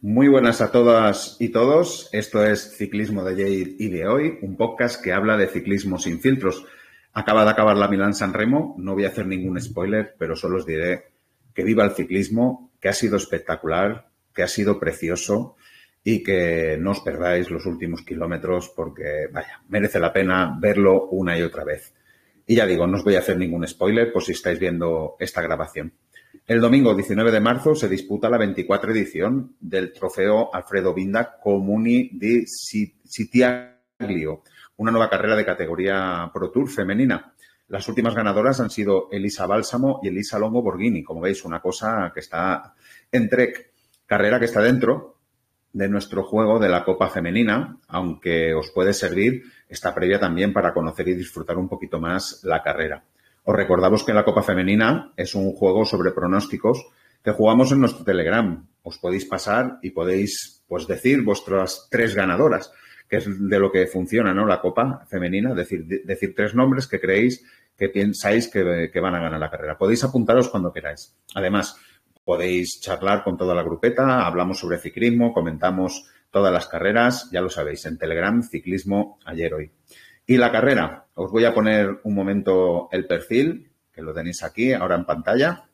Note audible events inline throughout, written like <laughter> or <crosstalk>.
Muy buenas a todas y todos. Esto es Ciclismo de Jade y de hoy, un podcast que habla de ciclismo sin filtros. Acaba de acabar la Milán San Remo, no voy a hacer ningún spoiler, pero solo os diré que viva el ciclismo, que ha sido espectacular, que ha sido precioso y que no os perdáis los últimos kilómetros porque, vaya, merece la pena verlo una y otra vez. Y ya digo, no os voy a hacer ningún spoiler por si estáis viendo esta grabación. El domingo 19 de marzo se disputa la 24 edición del trofeo Alfredo Binda Comuni di Sitiaglio, una nueva carrera de categoría Pro Tour femenina. Las últimas ganadoras han sido Elisa Bálsamo y Elisa Longo Borghini. Como veis, una cosa que está en trek, carrera que está dentro de nuestro juego de la Copa Femenina, aunque os puede servir esta previa también para conocer y disfrutar un poquito más la carrera. Os recordamos que la Copa Femenina es un juego sobre pronósticos que jugamos en nuestro Telegram. Os podéis pasar y podéis pues decir vuestras tres ganadoras, que es de lo que funciona, ¿no? La Copa Femenina, decir, decir tres nombres que creéis que pensáis que van a ganar la carrera. Podéis apuntaros cuando queráis. Además, podéis charlar con toda la grupeta, hablamos sobre ciclismo, comentamos todas las carreras, ya lo sabéis, en Telegram, ciclismo ayer hoy. Y la carrera. Os voy a poner un momento el perfil, que lo tenéis aquí ahora en pantalla.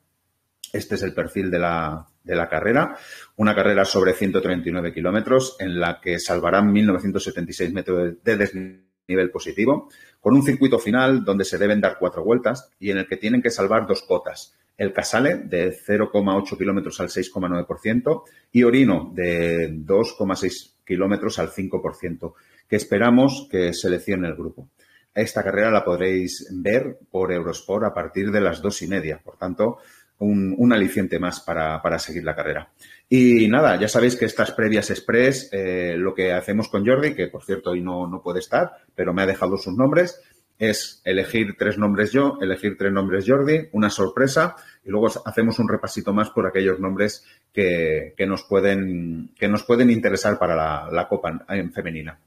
Este es el perfil de la, carrera. Una carrera sobre 139 kilómetros en la que salvarán 1.976 metros de desnivel positivo, con un circuito final donde se deben dar cuatro vueltas y en el que tienen que salvar dos cotas el Casale de 0,8 kilómetros al 6,9% y Orino de 2,6 kilómetros al 5%, que esperamos que seleccione el grupo. Esta carrera la podréis ver por Eurosport a partir de las dos y media. Por tanto, un, aliciente más para, seguir la carrera. Y nada, ya sabéis que estas previas express, eh, lo que hacemos con Jordi, que por cierto hoy no, no puede estar, pero me ha dejado sus nombres, es elegir tres nombres yo, elegir tres nombres Jordi, una sorpresa, y luego hacemos un repasito más por aquellos nombres que, nos, pueden, que nos pueden interesar para la, Copa femenina.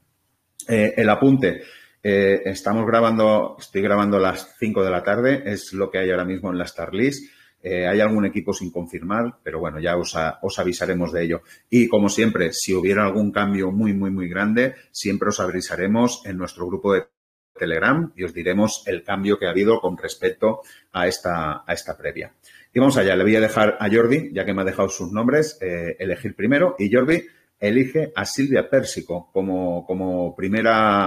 Eh, el apunte. Eh, estamos grabando, estoy grabando a las 5 de la tarde, es lo que hay ahora mismo en la Starlist. Eh, hay algún equipo sin confirmar, pero bueno, ya os, avisaremos de ello. Y como siempre, si hubiera algún cambio muy, muy, muy grande, siempre os avisaremos en nuestro grupo de Telegram y os diremos el cambio que ha habido con respecto a esta, a esta previa. Y vamos allá, le voy a dejar a Jordi, ya que me ha dejado sus nombres, eh, elegir primero. Y Jordi elige a Silvia Pérsico como, como, primera,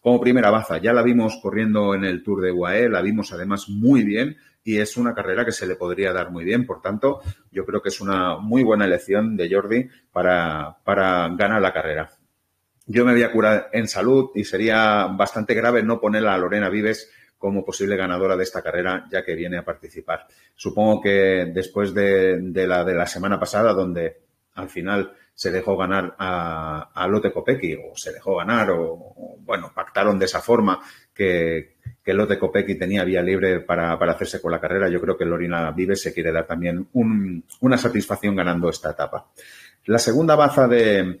como primera baza. Ya la vimos corriendo en el Tour de UAE, la vimos además muy bien y es una carrera que se le podría dar muy bien. Por tanto, yo creo que es una muy buena elección de Jordi para, para ganar la carrera yo me voy a curar en salud y sería bastante grave no poner a Lorena Vives como posible ganadora de esta carrera, ya que viene a participar. Supongo que después de, la de la semana pasada, donde al final se dejó ganar a, a Lote Kopecky, o se dejó ganar, o, bueno, pactaron de esa forma que, que Lote Kopecky tenía vía libre para, hacerse con la carrera. Yo creo que Lorena Vives se quiere dar también una satisfacción ganando esta etapa. La segunda baza de,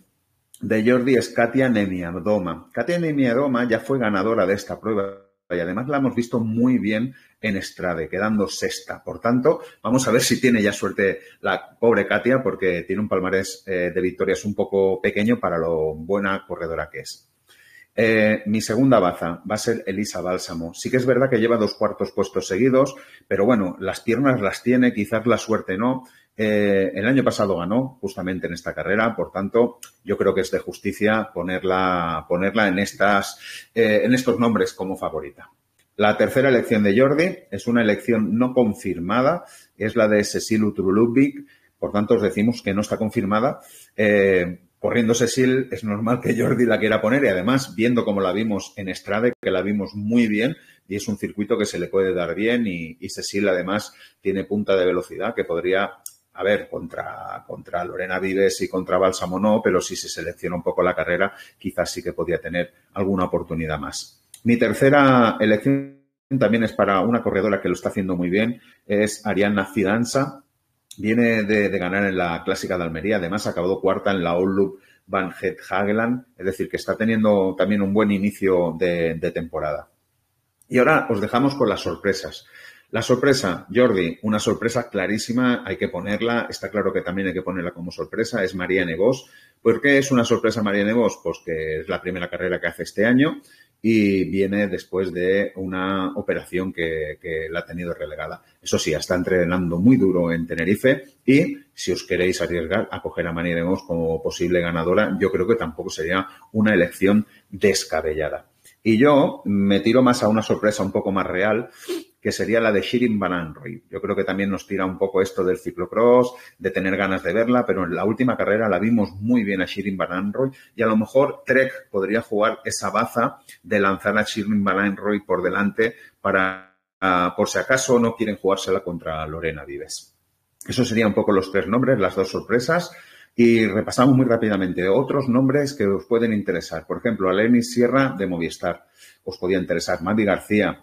de Jordi es Katia Nemiadoma. Katia Nemiadoma ya fue ganadora de esta prueba y además la hemos visto muy bien en Estrade, quedando sexta. Por tanto, vamos a ver si tiene ya suerte la pobre Katia, porque tiene un palmarés eh, de victorias un poco pequeño para lo buena corredora que es. Eh, mi segunda baza va a ser Elisa Bálsamo. Sí que es verdad que lleva dos cuartos puestos seguidos, pero bueno, las piernas las tiene, quizás la suerte no. Eh, el año pasado ganó justamente en esta carrera, por tanto, yo creo que es de justicia ponerla, ponerla en, estas, eh, en estos nombres como favorita. La tercera elección de Jordi es una elección no confirmada, es la de Cecil Utrulubic, por tanto os decimos que no está confirmada. Eh, corriendo Cecil es normal que Jordi la quiera poner y además viendo como la vimos en Estrade, que la vimos muy bien y es un circuito que se le puede dar bien y Cecil además tiene punta de velocidad que podría a ver, contra, contra Lorena Vives y contra Bálsamo no, pero si se selecciona un poco la carrera, quizás sí que podía tener alguna oportunidad más. Mi tercera elección también es para una corredora que lo está haciendo muy bien, es Arianna Fidanza. Viene de, ganar en la Clásica de Almería, además ha acabado cuarta en la All Van Het Hageland, es decir, que está teniendo también un buen inicio de temporada. Y ahora os dejamos con las sorpresas. La sorpresa, Jordi, una sorpresa clarísima, hay que ponerla, está claro que también hay que ponerla como sorpresa, es María Negos. ¿Por qué es una sorpresa María Negos? Pues que es la primera carrera que hace este año y viene después de una operación que, la ha tenido relegada. Eso sí, está entrenando muy duro en Tenerife y si os queréis arriesgar a coger a María Negos como posible ganadora, yo creo que tampoco sería una elección descabellada. Y yo me tiro más a una sorpresa un poco más real que sería la de Shirin Balanroy. Yo creo que también nos tira un poco esto del ciclocross, de tener ganas de verla, pero en la última carrera la vimos muy bien a Shirin Bananroy y a lo mejor Trek podría jugar esa baza de lanzar a Shirin Bananroy por delante para, ah, por si acaso no quieren jugársela contra Lorena Vives. Eso serían un poco los tres nombres, las dos sorpresas. Y repasamos muy rápidamente otros nombres que os pueden interesar. Por ejemplo, Aleni Sierra de Movistar. Os podía interesar Mavi García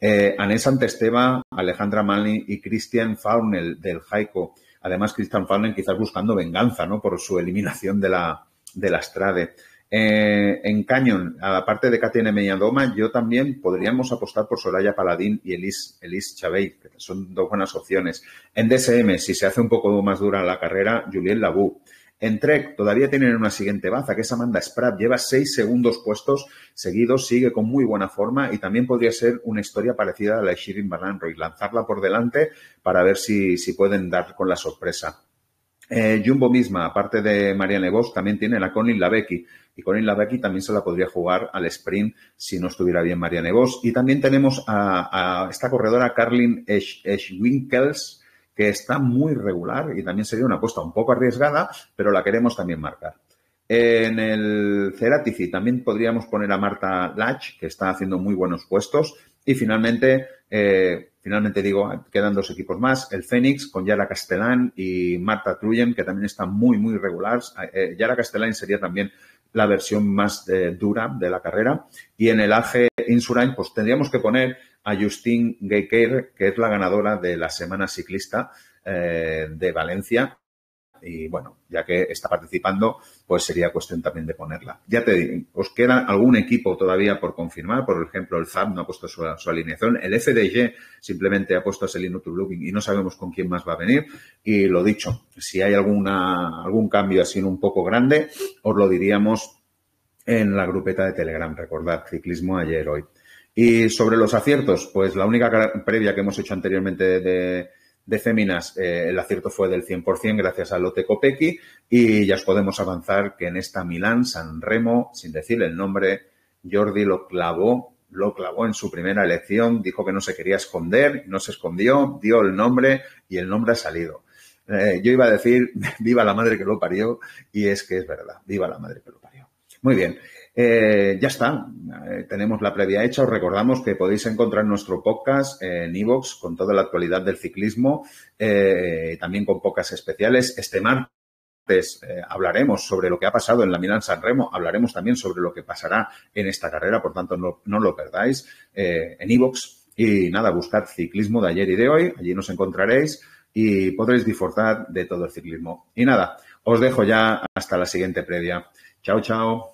eh, Anel Santesteba, Alejandra Mali y Christian Faunel del Jaico. Además, Christian Faunel quizás buscando venganza, ¿no? Por su eliminación de la, de eh, en Canyon, aparte de Katia y yo también podríamos apostar por Soraya Paladín y Elise, Elise que son dos buenas opciones. En DSM, si se hace un poco más dura la carrera, Julien Labou. En Trek todavía tienen una siguiente baza, que es Amanda Spratt. Lleva seis segundos puestos seguidos, sigue con muy buena forma y también podría ser una historia parecida a la de Shirin y Lanzarla por delante para ver si, si pueden dar con la sorpresa. Eh, Jumbo misma, aparte de Marianne Vos, también tiene la Colin Lavecki. Y Colin Lavecki también se la podría jugar al sprint si no estuviera bien Marianne Vos. Y también tenemos a, esta corredora Carlin Eschwinkels que está muy regular y también sería una apuesta un poco arriesgada, pero la queremos también marcar. En el Ceratici también podríamos poner a Marta Lach, que está haciendo muy buenos puestos. Y finalmente, eh, finalmente digo, quedan dos equipos más, el Fénix con Yara Castellán y Marta Truyen, que también están muy, muy regular. Eh, Yara Castellán sería también la versión más eh, dura de la carrera. Y en el AG Insurance, pues tendríamos que poner a Justine Geyker, que es la ganadora de la Semana Ciclista eh, de Valencia. Y bueno, ya que está participando, pues sería cuestión también de ponerla. Ya te digo, os queda algún equipo todavía por confirmar. Por ejemplo, el FAB no ha puesto su, alineación. El FDG simplemente ha puesto a Selino Looking y no sabemos con quién más va a venir. Y lo dicho, si hay alguna, algún cambio así un poco grande, os lo diríamos en la grupeta de Telegram, recordad, ciclismo ayer, hoy. Y sobre los aciertos, pues la única previa que hemos hecho anteriormente de, Féminas, eh, el acierto fue del 100% gracias a Lotte Copecchi, y ya os podemos avanzar que en esta Milán San Remo, sin decir el nombre, Jordi lo clavó, lo clavó en su primera elección, dijo que no se quería esconder, no se escondió, dio el nombre y el nombre ha salido. Eh, yo iba a decir, <laughs> viva la madre que lo parió, y es que es verdad, viva la madre que lo parió. Muy bien. Eh, ya está, eh, tenemos la previa hecha. Os recordamos que podéis encontrar nuestro podcast en iVoox con toda la actualidad del ciclismo, eh, también con pocas especiales. Este martes hablaremos sobre lo que ha pasado en la Milán San Remo, hablaremos también sobre lo que pasará en esta carrera, por tanto no, lo perdáis en iVoox. Y nada, buscad ciclismo de ayer y de hoy, allí nos encontraréis y podréis disfrutar de todo el ciclismo. Y nada, os dejo ya hasta la siguiente previa. Chao, chao.